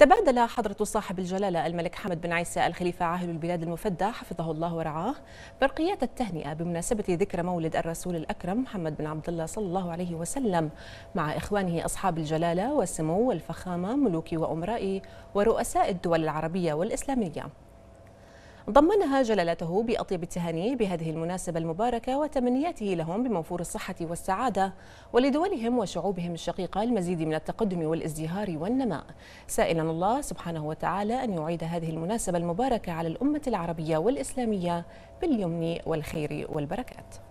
تبادل حضرة صاحب الجلالة الملك حمد بن عيسى الخليفة عاهل البلاد المفدى حفظه الله ورعاه برقيات التهنئة بمناسبة ذكرى مولد الرسول الأكرم محمد بن عبد الله صلى الله عليه وسلم مع إخوانه أصحاب الجلالة والسمو والفخامة ملوك وأمراء ورؤساء الدول العربية والإسلامية ضمنها جلالته بأطيب التهاني بهذه المناسبة المباركة وتمنياته لهم بموفور الصحة والسعادة ولدولهم وشعوبهم الشقيقة المزيد من التقدم والازدهار والنماء سائلا الله سبحانه وتعالى أن يعيد هذه المناسبة المباركة على الأمة العربية والإسلامية باليمن والخير والبركات